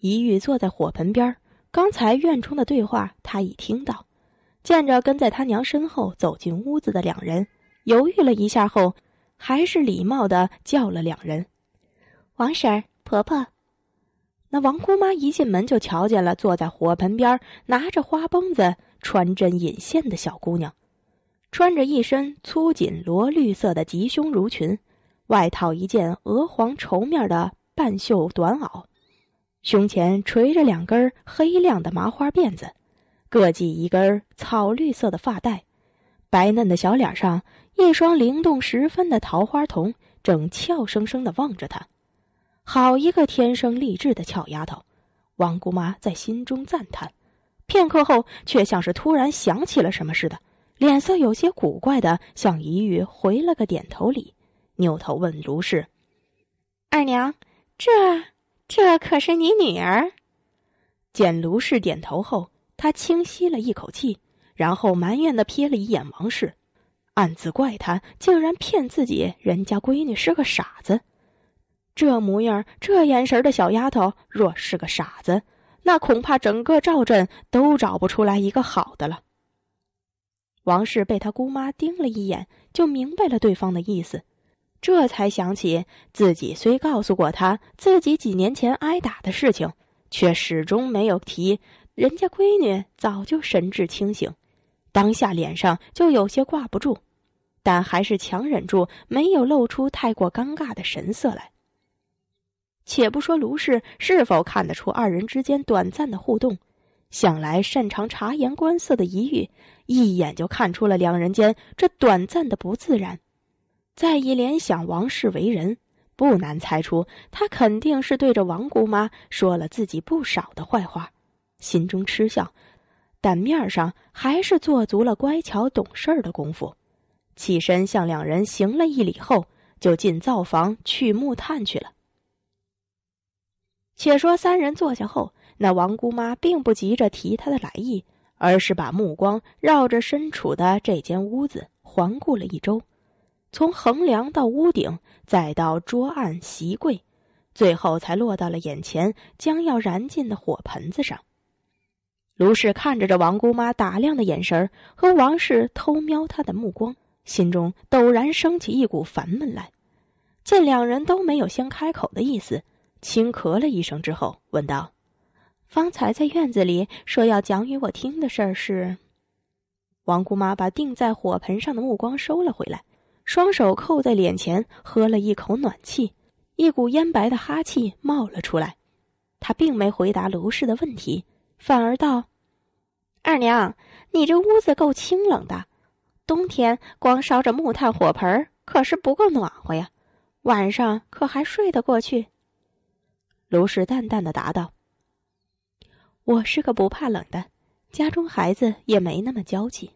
一玉坐在火盆边刚才院中的对话他已听到，见着跟在他娘身后走进屋子的两人，犹豫了一下后，还是礼貌地叫了两人：“王婶、婆婆。”那王姑妈一进门就瞧见了坐在火盆边拿着花绷子穿针引线的小姑娘，穿着一身粗锦罗绿色的及胸襦裙，外套一件鹅黄绸面的半袖短袄。胸前垂着两根黑亮的麻花辫子，各系一根草绿色的发带，白嫩的小脸上，一双灵动十分的桃花瞳正俏生生的望着他。好一个天生丽质的俏丫头！王姑妈在心中赞叹。片刻后，却像是突然想起了什么似的，脸色有些古怪的向一玉回了个点头礼，扭头问卢氏：“二娘，这……”这可是你女儿。见卢氏点头后，她轻吸了一口气，然后埋怨的瞥了一眼王氏，暗自怪他竟然骗自己，人家闺女是个傻子。这模样、这眼神的小丫头，若是个傻子，那恐怕整个赵镇都找不出来一个好的了。王氏被他姑妈盯了一眼，就明白了对方的意思。这才想起自己虽告诉过他自己几年前挨打的事情，却始终没有提。人家闺女早就神志清醒，当下脸上就有些挂不住，但还是强忍住，没有露出太过尴尬的神色来。且不说卢氏是否看得出二人之间短暂的互动，想来擅长察言观色的疑玉一眼就看出了两人间这短暂的不自然。再一联想王氏为人，不难猜出他肯定是对着王姑妈说了自己不少的坏话，心中嗤笑，但面上还是做足了乖巧懂事儿的功夫。起身向两人行了一礼后，就进灶房去木炭去了。且说三人坐下后，那王姑妈并不急着提他的来意，而是把目光绕着身处的这间屋子环顾了一周。从横梁到屋顶，再到桌案、席柜，最后才落到了眼前将要燃尽的火盆子上。卢氏看着这王姑妈打量的眼神和王氏偷瞄她的目光，心中陡然升起一股烦闷来。见两人都没有先开口的意思，轻咳了一声之后问道：“方才在院子里说要讲与我听的事儿是？”王姑妈把定在火盆上的目光收了回来。双手扣在脸前，喝了一口暖气，一股烟白的哈气冒了出来。他并没回答卢氏的问题，反而道：“二娘，你这屋子够清冷的，冬天光烧着木炭火盆可是不够暖和呀，晚上可还睡得过去？”卢氏淡淡的答道：“我是个不怕冷的，家中孩子也没那么娇气。”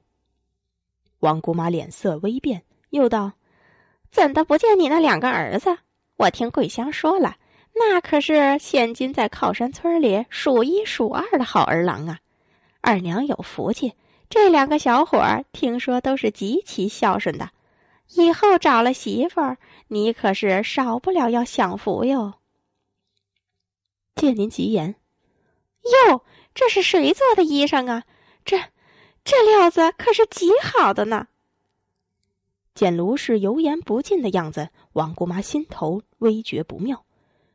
王姑妈脸色微变。又道：“怎的不见你那两个儿子？我听桂香说了，那可是现今在靠山村里数一数二的好儿郎啊！二娘有福气，这两个小伙儿听说都是极其孝顺的，以后找了媳妇儿，你可是少不了要享福哟。”借您吉言。哟，这是谁做的衣裳啊？这，这料子可是极好的呢。见卢氏油盐不进的样子，王姑妈心头微觉不妙，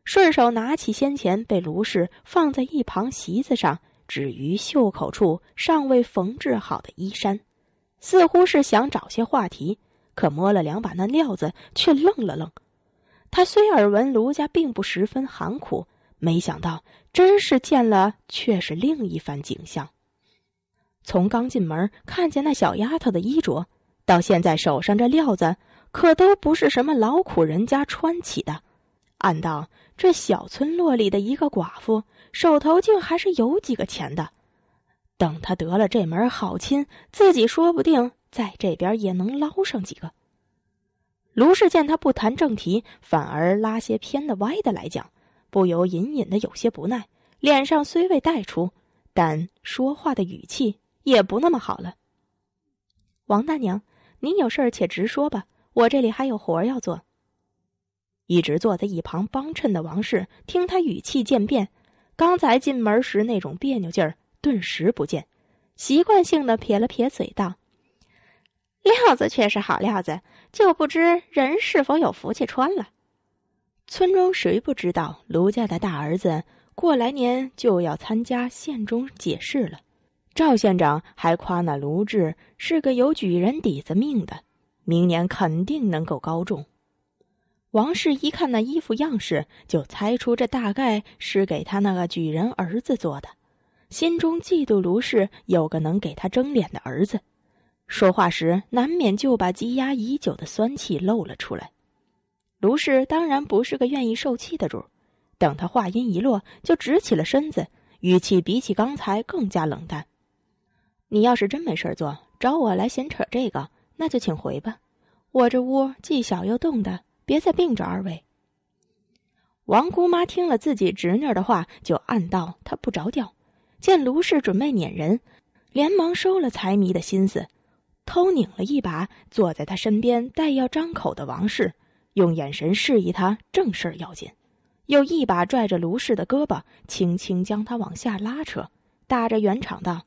顺手拿起先前被卢氏放在一旁席子上、止于袖口处尚未缝制好的衣衫，似乎是想找些话题。可摸了两把那料子，却愣了愣。她虽耳闻卢家并不十分寒苦，没想到真是见了却是另一番景象。从刚进门看见那小丫头的衣着。到现在手上这料子可都不是什么劳苦人家穿起的，暗道这小村落里的一个寡妇手头竟还是有几个钱的。等他得了这门好亲，自己说不定在这边也能捞上几个。卢氏见他不谈正题，反而拉些偏的歪的来讲，不由隐隐的有些不耐，脸上虽未带出，但说话的语气也不那么好了。王大娘。您有事儿且直说吧，我这里还有活儿要做。一直坐在一旁帮衬的王氏，听他语气渐变，刚才进门时那种别扭劲儿顿时不见，习惯性的撇了撇嘴道：“料子却是好料子，就不知人是否有福气穿了。”村中谁不知道卢家的大儿子，过来年就要参加县中解释了。赵县长还夸那卢志是个有举人底子命的，明年肯定能够高中。王氏一看那衣服样式，就猜出这大概是给他那个举人儿子做的，心中嫉妒卢氏有个能给他争脸的儿子，说话时难免就把积压已久的酸气露了出来。卢氏当然不是个愿意受气的主，等他话音一落，就直起了身子，语气比起刚才更加冷淡。你要是真没事儿做，找我来闲扯这个，那就请回吧。我这屋既小又冻的，别再病着二位。王姑妈听了自己侄女的话，就暗道她不着调。见卢氏准备撵人，连忙收了财迷的心思，偷拧了一把坐在他身边待要张口的王氏，用眼神示意他正事儿要紧，又一把拽着卢氏的胳膊，轻轻将他往下拉扯，打着圆场道。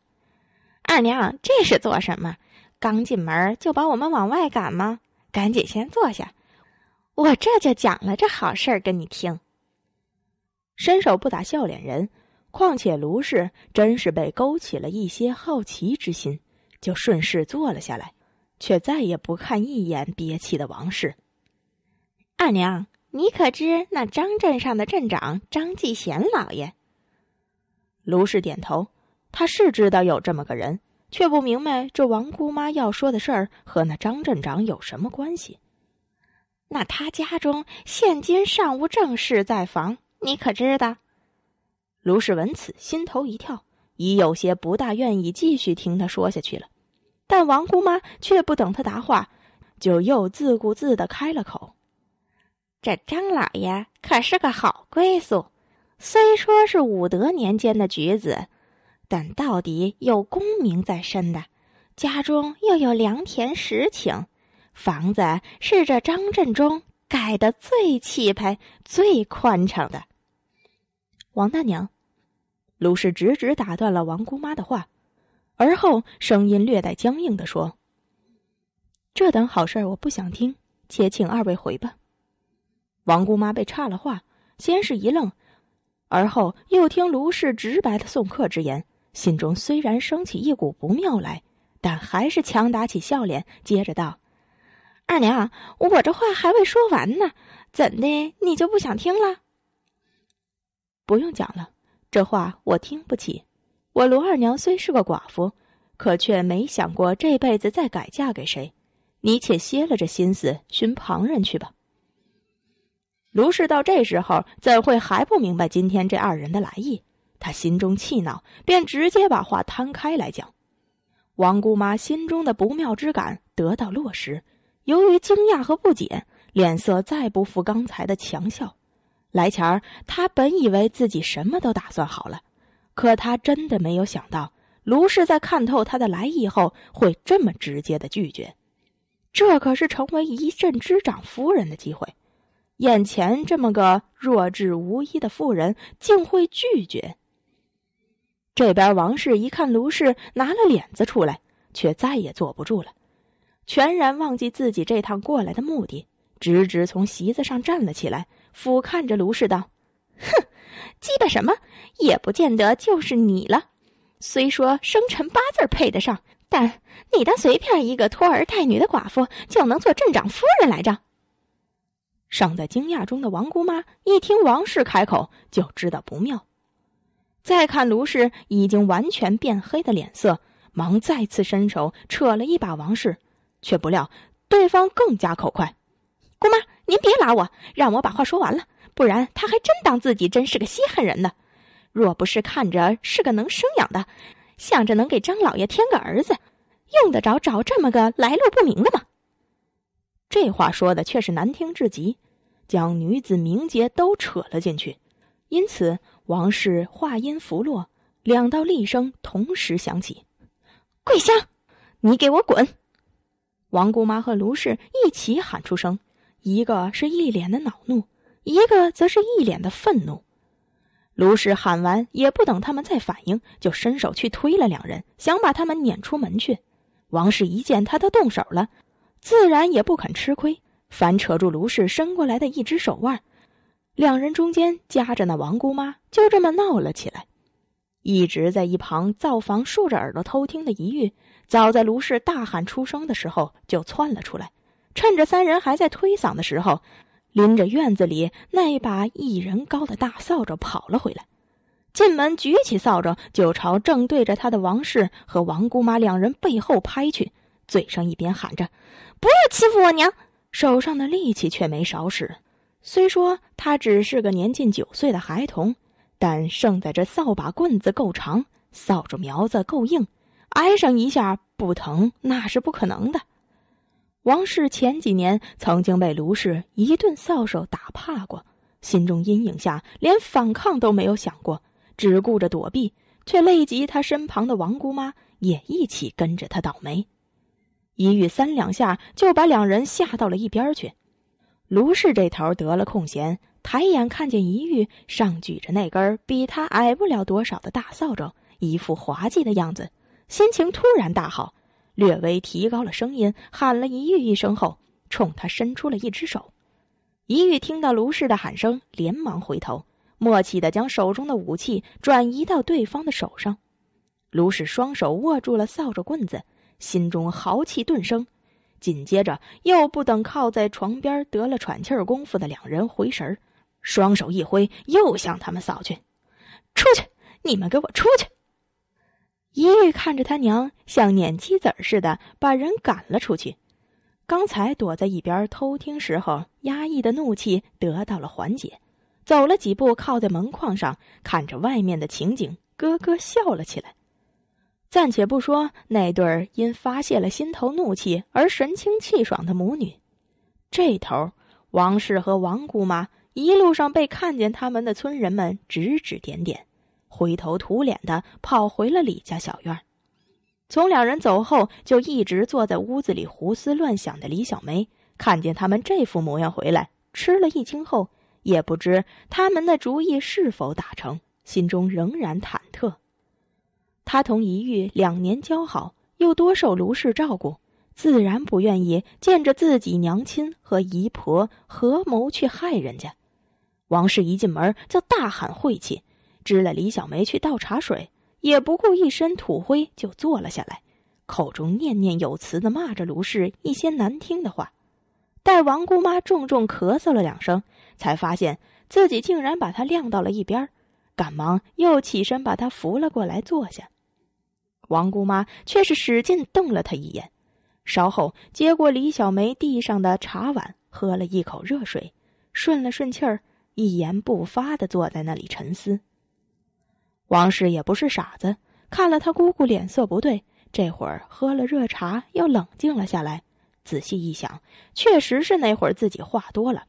二娘，这是做什么？刚进门就把我们往外赶吗？赶紧先坐下，我这就讲了这好事儿给你听。伸手不打笑脸人，况且卢氏真是被勾起了一些好奇之心，就顺势坐了下来，却再也不看一眼憋气的王氏。二娘，你可知那张镇上的镇长张继贤老爷？卢氏点头。他是知道有这么个人，却不明白这王姑妈要说的事儿和那张镇长有什么关系。那他家中现今尚无正事在房，你可知道？卢氏闻此，心头一跳，已有些不大愿意继续听他说下去了。但王姑妈却不等他答话，就又自顾自的开了口：“这张老爷可是个好归宿，虽说是武德年间的举子。”但到底有功名在身的，家中又有良田十顷，房子是这张镇中盖的最气派、最宽敞的。王大娘，卢氏直直打断了王姑妈的话，而后声音略带僵硬的说：“这等好事儿我不想听，且请二位回吧。”王姑妈被岔了话，先是一愣，而后又听卢氏直白的送客之言。心中虽然升起一股不妙来，但还是强打起笑脸，接着道：“二娘，我这话还未说完呢，怎的你就不想听了？不用讲了，这话我听不起。我卢二娘虽是个寡妇，可却没想过这辈子再改嫁给谁。你且歇了这心思，寻旁人去吧。”卢氏到这时候，怎会还不明白今天这二人的来意？他心中气恼，便直接把话摊开来讲。王姑妈心中的不妙之感得到落实，由于惊讶和不解，脸色再不复刚才的强笑。来前儿，她本以为自己什么都打算好了，可她真的没有想到，卢氏在看透她的来意后，会这么直接的拒绝。这可是成为一镇之长夫人的机会，眼前这么个弱智无依的妇人，竟会拒绝？这边王氏一看卢氏拿了脸子出来，却再也坐不住了，全然忘记自己这趟过来的目的，直直从席子上站了起来，俯瞰着卢氏道：“哼，鸡巴什么也不见得就是你了。虽说生辰八字配得上，但你当随便一个拖儿带女的寡妇就能做镇长夫人来着？”尚在惊讶中的王姑妈一听王氏开口，就知道不妙。再看卢氏已经完全变黑的脸色，忙再次伸手扯了一把王氏，却不料对方更加口快：“姑妈，您别拉我，让我把话说完了，不然他还真当自己真是个稀罕人呢。若不是看着是个能生养的，想着能给张老爷添个儿子，用得着找这么个来路不明的吗？”这话说的却是难听至极，将女子名节都扯了进去。因此，王氏话音拂落，两道厉声同时响起：“桂香，你给我滚！”王姑妈和卢氏一起喊出声，一个是一脸的恼怒，一个则是一脸的愤怒。卢氏喊完，也不等他们再反应，就伸手去推了两人，想把他们撵出门去。王氏一见他都动手了，自然也不肯吃亏，反扯住卢氏伸过来的一只手腕。两人中间夹着那王姑妈，就这么闹了起来。一直在一旁灶房竖着耳朵偷听的一玉，早在卢氏大喊出声的时候就窜了出来，趁着三人还在推搡的时候，拎着院子里那把一人高的大扫帚跑了回来，进门举起扫帚就朝正对着他的王氏和王姑妈两人背后拍去，嘴上一边喊着“不要欺负我娘”，手上的力气却没少使。虽说他只是个年近九岁的孩童，但胜在这扫把棍子够长，扫帚苗子够硬，挨上一下不疼那是不可能的。王氏前几年曾经被卢氏一顿扫帚打怕过，心中阴影下连反抗都没有想过，只顾着躲避，却累及他身旁的王姑妈也一起跟着他倒霉，一遇三两下就把两人吓到了一边去。卢氏这头得了空闲，抬眼看见一玉，上举着那根比他矮不了多少的大扫帚，一副滑稽的样子，心情突然大好，略微提高了声音喊了一玉一声后，冲他伸出了一只手。一玉听到卢氏的喊声，连忙回头，默契的将手中的武器转移到对方的手上。卢氏双手握住了扫帚棍子，心中豪气顿生。紧接着，又不等靠在床边得了喘气儿功夫的两人回神儿，双手一挥，又向他们扫去：“出去！你们给我出去！”一玉看着他娘像撵鸡子儿似的把人赶了出去。刚才躲在一边偷听时候压抑的怒气得到了缓解，走了几步，靠在门框上看着外面的情景，咯咯笑了起来。暂且不说那对儿因发泄了心头怒气而神清气爽的母女，这头王氏和王姑妈一路上被看见他们的村人们指指点点，灰头土脸的跑回了李家小院。从两人走后，就一直坐在屋子里胡思乱想的李小梅，看见他们这副模样回来，吃了一惊后，也不知他们的主意是否打成，心中仍然忐忑。他同一玉两年交好，又多受卢氏照顾，自然不愿意见着自己娘亲和姨婆合谋去害人家。王氏一进门就大喊晦气，支了李小梅去倒茶水，也不顾一身土灰就坐了下来，口中念念有词的骂着卢氏一些难听的话。待王姑妈重重咳嗽了两声，才发现自己竟然把她晾到了一边，赶忙又起身把她扶了过来坐下。王姑妈却是使劲瞪了他一眼，稍后接过李小梅递上的茶碗，喝了一口热水，顺了顺气儿，一言不发的坐在那里沉思。王氏也不是傻子，看了他姑姑脸色不对，这会儿喝了热茶又冷静了下来，仔细一想，确实是那会儿自己话多了，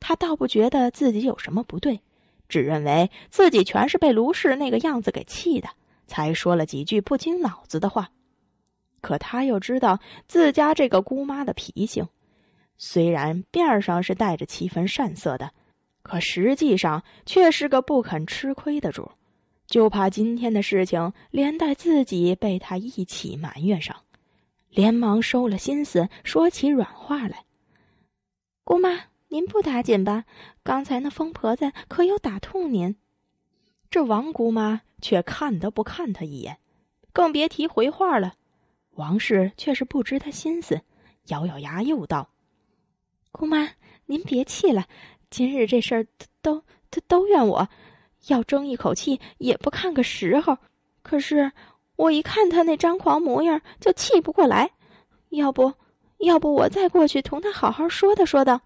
他倒不觉得自己有什么不对，只认为自己全是被卢氏那个样子给气的。才说了几句不经脑子的话，可他又知道自家这个姑妈的脾性，虽然面上是带着七分善色的，可实际上却是个不肯吃亏的主儿，就怕今天的事情连带自己被他一起埋怨上，连忙收了心思，说起软话来：“姑妈，您不打紧吧？刚才那疯婆子可有打痛您？”这王姑妈却看都不看他一眼，更别提回话了。王氏却是不知他心思，咬咬牙又道：“姑妈，您别气了，今日这事儿都都都怨我，要争一口气也不看个时候。可是我一看他那张狂模样，就气不过来。要不要不我再过去同他好好说道说道？”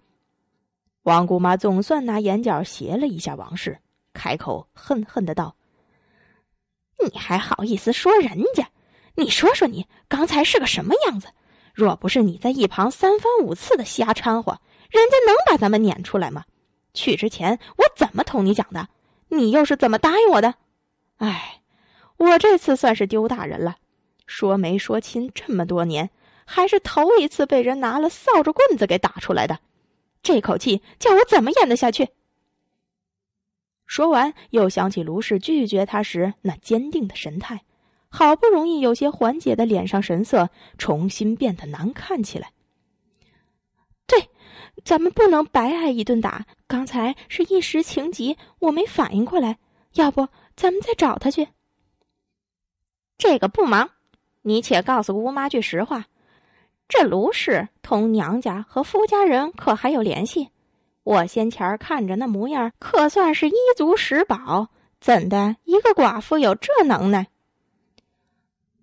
王姑妈总算拿眼角斜了一下王氏。开口恨恨的道：“你还好意思说人家？你说说你刚才是个什么样子？若不是你在一旁三番五次的瞎掺和，人家能把咱们撵出来吗？去之前我怎么同你讲的？你又是怎么答应我的？唉，我这次算是丢大人了。说媒说亲这么多年，还是头一次被人拿了扫帚棍子给打出来的，这口气叫我怎么演得下去？”说完，又想起卢氏拒绝他时那坚定的神态，好不容易有些缓解的脸上神色，重新变得难看起来。对，咱们不能白挨一顿打。刚才是一时情急，我没反应过来。要不，咱们再找他去？这个不忙，你且告诉姑妈句实话：这卢氏同娘家和夫家人可还有联系？我先前看着那模样，可算是一足十宝。怎的一个寡妇有这能耐？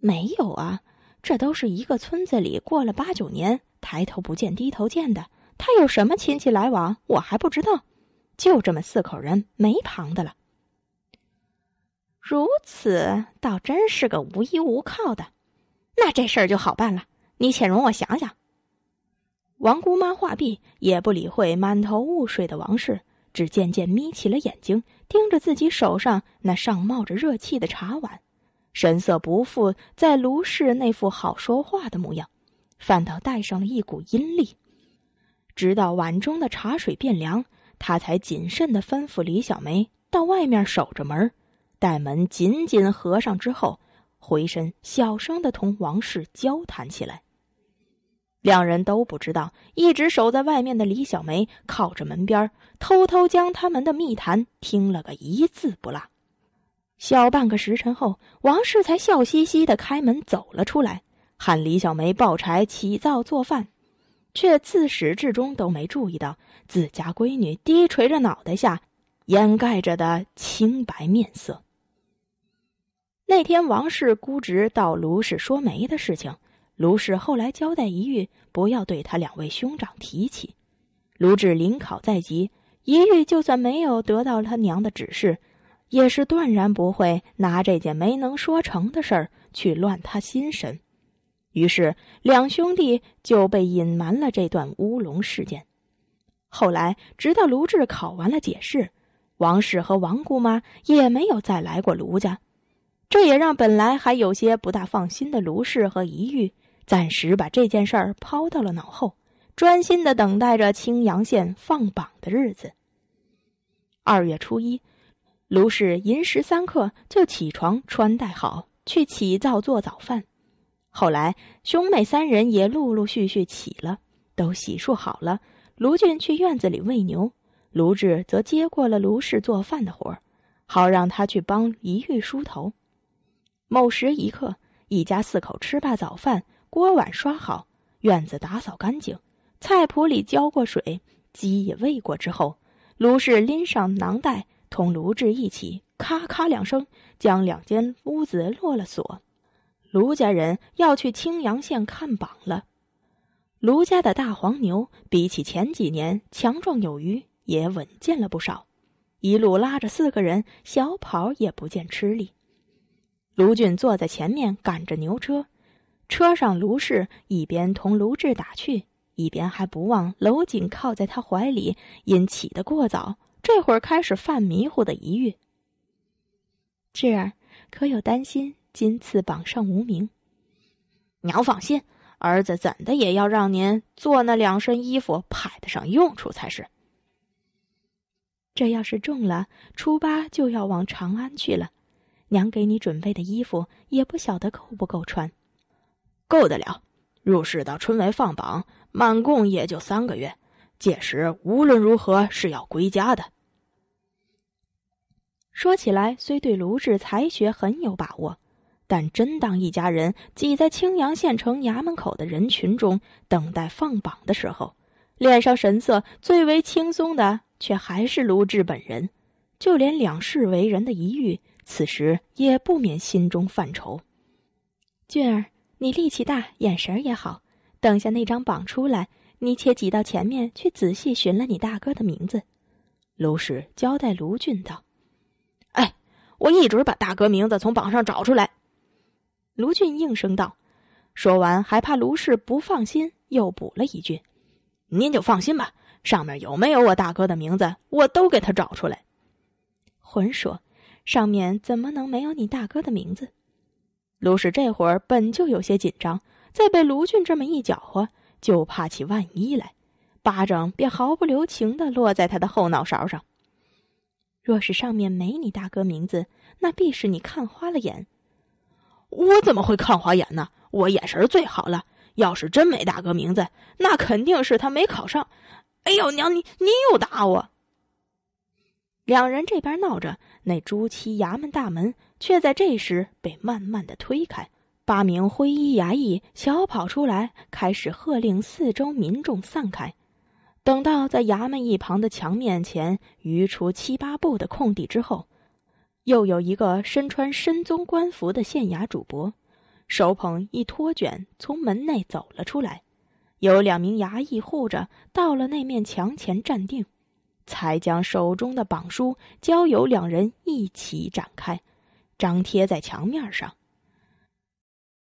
没有啊，这都是一个村子里过了八九年，抬头不见低头见的。他有什么亲戚来往，我还不知道。就这么四口人，没旁的了。如此，倒真是个无依无靠的。那这事儿就好办了，你且容我想想。王姑妈话毕，也不理会满头雾水的王氏，只渐渐眯起了眼睛，盯着自己手上那上冒着热气的茶碗，神色不复在卢氏那副好说话的模样，反倒带上了一股阴力。直到碗中的茶水变凉，他才谨慎的吩咐李小梅到外面守着门，待门紧紧合上之后，回身小声的同王氏交谈起来。两人都不知道，一直守在外面的李小梅靠着门边，偷偷将他们的密谈听了个一字不落。小半个时辰后，王氏才笑嘻嘻的开门走了出来，喊李小梅抱柴、起灶、做饭，却自始至终都没注意到自家闺女低垂着脑袋下掩盖着的清白面色。那天，王氏姑侄到卢氏说媒的事情。卢氏后来交代一玉不要对他两位兄长提起。卢志临考在即，一玉就算没有得到他娘的指示，也是断然不会拿这件没能说成的事儿去乱他心神。于是，两兄弟就被隐瞒了这段乌龙事件。后来，直到卢志考完了解释，王氏和王姑妈也没有再来过卢家。这也让本来还有些不大放心的卢氏和一玉。暂时把这件事儿抛到了脑后，专心的等待着青阳县放榜的日子。二月初一，卢氏寅时三刻就起床穿戴好，去起灶做早饭。后来兄妹三人也陆陆续续起了，都洗漱好了。卢俊去院子里喂牛，卢志则接过了卢氏做饭的活儿，好让他去帮一玉梳头。某时一刻，一家四口吃罢早饭。锅碗刷好，院子打扫干净，菜圃里浇过水，鸡也喂过之后，卢氏拎上囊袋，同卢志一起，咔咔两声，将两间屋子落了锁。卢家人要去青阳县看榜了。卢家的大黄牛比起前几年强壮有余，也稳健了不少，一路拉着四个人小跑也不见吃力。卢俊坐在前面赶着牛车。车上，卢氏一边同卢志打趣，一边还不忘搂紧靠在他怀里。因起得过早，这会儿开始犯迷糊的疑虑。志儿，可有担心今次榜上无名？娘放心，儿子怎的也要让您做那两身衣服派得上用处才是。这要是中了，初八就要往长安去了，娘给你准备的衣服也不晓得够不够穿。够得了，入世到春闱放榜，满共也就三个月，届时无论如何是要归家的。说起来，虽对卢志才学很有把握，但真当一家人挤在青阳县城衙门口的人群中等待放榜的时候，脸上神色最为轻松的，却还是卢志本人。就连两世为人的一遇，此时也不免心中犯愁。俊儿。你力气大，眼神也好。等下那张榜出来，你且挤到前面去，仔细寻了你大哥的名字。卢氏交代卢俊道：“哎，我一准把大哥名字从榜上找出来。”卢俊应声道，说完还怕卢氏不放心，又补了一句：“您就放心吧，上面有没有我大哥的名字，我都给他找出来。”魂说：“上面怎么能没有你大哥的名字？”卢氏这会儿本就有些紧张，再被卢俊这么一搅和，就怕起万一来，巴掌便毫不留情地落在他的后脑勺上。若是上面没你大哥名字，那必是你看花了眼。我怎么会看花眼呢？我眼神最好了。要是真没大哥名字，那肯定是他没考上。哎呦娘，你你又打我！两人这边闹着，那朱七衙门大门。却在这时被慢慢的推开，八名灰衣衙役小跑出来，开始喝令四周民众散开。等到在衙门一旁的墙面前余出七八步的空地之后，又有一个身穿深棕官服的县衙主簿，手捧一托卷从门内走了出来，有两名衙役护着到了那面墙前站定，才将手中的榜书交由两人一起展开。张贴在墙面上。